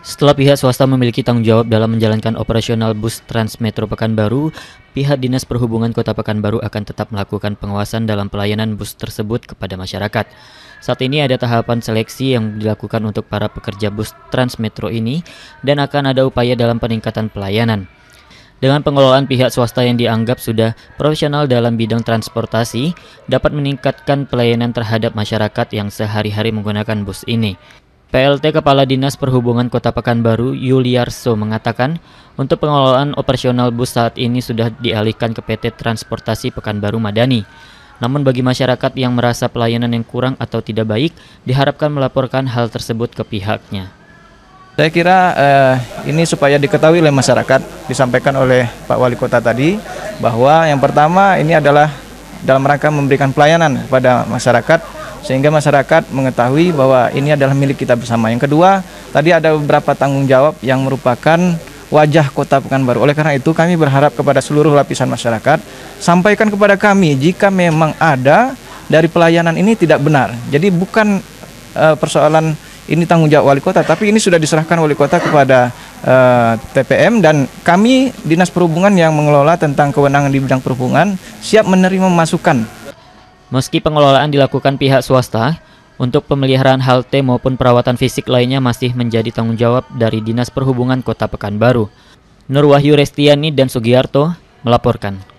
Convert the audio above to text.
Setelah pihak swasta memiliki tanggung jawab dalam menjalankan operasional bus Transmetro Pekanbaru, pihak Dinas Perhubungan Kota Pekanbaru akan tetap melakukan pengawasan dalam pelayanan bus tersebut kepada masyarakat. Saat ini ada tahapan seleksi yang dilakukan untuk para pekerja bus Transmetro ini dan akan ada upaya dalam peningkatan pelayanan. Dengan pengelolaan pihak swasta yang dianggap sudah profesional dalam bidang transportasi, dapat meningkatkan pelayanan terhadap masyarakat yang sehari-hari menggunakan bus ini. PLT Kepala Dinas Perhubungan Kota Pekanbaru Yuliarso mengatakan, untuk pengelolaan operasional bus saat ini sudah dialihkan ke PT Transportasi Pekanbaru Madani. Namun bagi masyarakat yang merasa pelayanan yang kurang atau tidak baik, diharapkan melaporkan hal tersebut ke pihaknya. Saya kira eh, ini supaya diketahui oleh masyarakat, disampaikan oleh Pak Wali Kota tadi, bahwa yang pertama ini adalah dalam rangka memberikan pelayanan kepada masyarakat, sehingga masyarakat mengetahui bahwa ini adalah milik kita bersama. Yang kedua, tadi ada beberapa tanggung jawab yang merupakan wajah kota Pekanbaru. Oleh karena itu kami berharap kepada seluruh lapisan masyarakat, sampaikan kepada kami jika memang ada dari pelayanan ini tidak benar. Jadi bukan eh, persoalan ini tanggung jawab wali kota, tapi ini sudah diserahkan wali kota kepada uh, eh, TPM dan kami dinas perhubungan yang mengelola tentang kewenangan di bidang perhubungan siap menerima masukan. Meski pengelolaan dilakukan pihak swasta, untuk pemeliharaan halte maupun perawatan fisik lainnya masih menjadi tanggung jawab dari Dinas Perhubungan Kota Pekanbaru. Nur Wahyu Restiani dan Sugiarto melaporkan.